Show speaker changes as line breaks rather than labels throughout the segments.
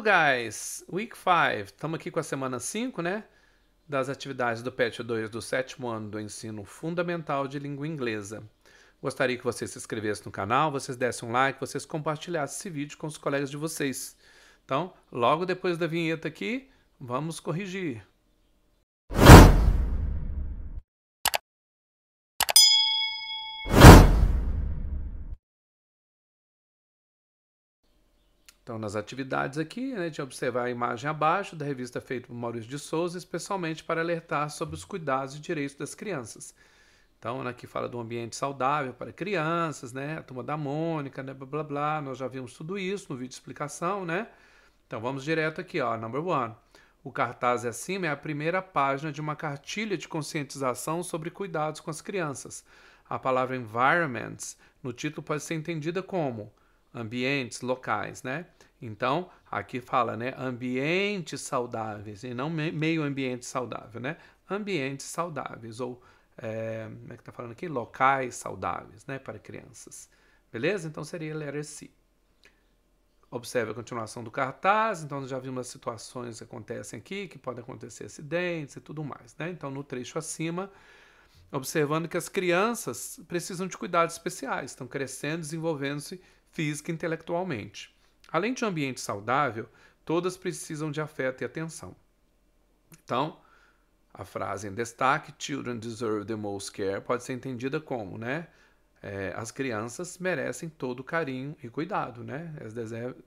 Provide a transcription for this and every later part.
Hello, guys! Week 5. Estamos aqui com a semana 5, né? Das atividades do PET 2 do sétimo ano do ensino fundamental de língua inglesa. Gostaria que vocês se inscrevessem no canal, vocês dessem um like, vocês compartilhassem esse vídeo com os colegas de vocês. Então, logo depois da vinheta aqui, vamos corrigir. Então, nas atividades aqui, né, a gente observar a imagem abaixo da revista feita por Maurício de Souza, especialmente para alertar sobre os cuidados e direitos das crianças. Então, aqui né, fala de um ambiente saudável para crianças, né? A turma da Mônica, né? Blá, blá, blá. Nós já vimos tudo isso no vídeo de explicação, né? Então, vamos direto aqui, ó. Number one. O cartaz é acima é a primeira página de uma cartilha de conscientização sobre cuidados com as crianças. A palavra environments no título pode ser entendida como ambientes locais, né? Então, aqui fala, né, ambientes saudáveis e não meio ambiente saudável, né? Ambientes saudáveis ou é, como é que tá falando aqui? Locais saudáveis, né, para crianças. Beleza? Então seria letter C. Observe a continuação do cartaz, então já vimos as situações que acontecem aqui, que podem acontecer acidentes e tudo mais, né? Então no trecho acima, observando que as crianças precisam de cuidados especiais, estão crescendo, desenvolvendo-se física e intelectualmente. Além de um ambiente saudável, todas precisam de afeto e atenção. Então, a frase em destaque, Children deserve the most care, pode ser entendida como, né? É, as crianças merecem todo carinho e cuidado, né? Elas, deserve,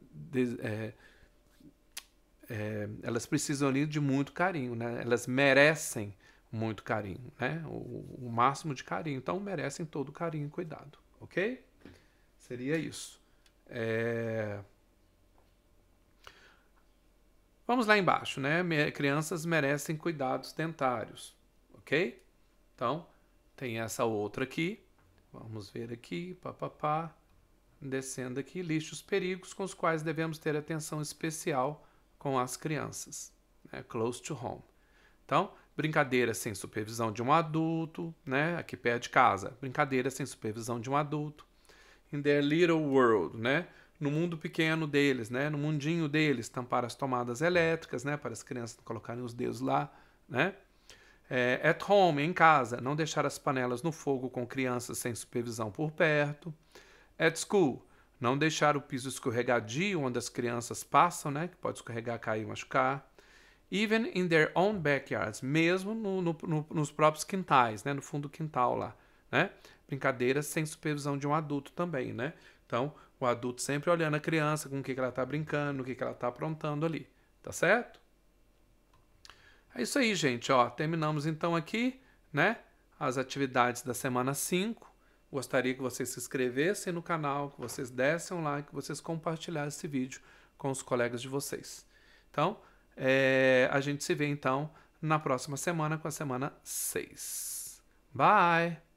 é, é, elas precisam ali de muito carinho, né? Elas merecem muito carinho, né? O, o máximo de carinho. Então, merecem todo carinho e cuidado, ok? Seria isso. É... Vamos lá embaixo, né? Crianças merecem cuidados dentários, ok? Então, tem essa outra aqui. Vamos ver aqui, papapá. Descendo aqui, liste os perigos com os quais devemos ter atenção especial com as crianças. Né? Close to home. Então, brincadeira sem supervisão de um adulto, né? Aqui perto de casa. Brincadeira sem supervisão de um adulto in their little world, né? No mundo pequeno deles, né? No mundinho deles, tampar as tomadas elétricas, né? Para as crianças colocarem os dedos lá, né? É, at home, em casa, não deixar as panelas no fogo com crianças sem supervisão por perto. At school, não deixar o piso escorregadio onde as crianças passam, né? Que pode escorregar, cair, machucar. Even in their own backyards, mesmo no, no, no, nos próprios quintais, né? No fundo do quintal lá né? Brincadeiras sem supervisão de um adulto também, né? Então, o adulto sempre olhando a criança, com o que, que ela está brincando, o que, que ela está aprontando ali, tá certo? É isso aí, gente, ó, terminamos então aqui, né? As atividades da semana 5. Gostaria que vocês se inscrevessem no canal, que vocês dessem um like, que vocês compartilhassem esse vídeo com os colegas de vocês. Então, é, a gente se vê então na próxima semana com a semana 6. Bye!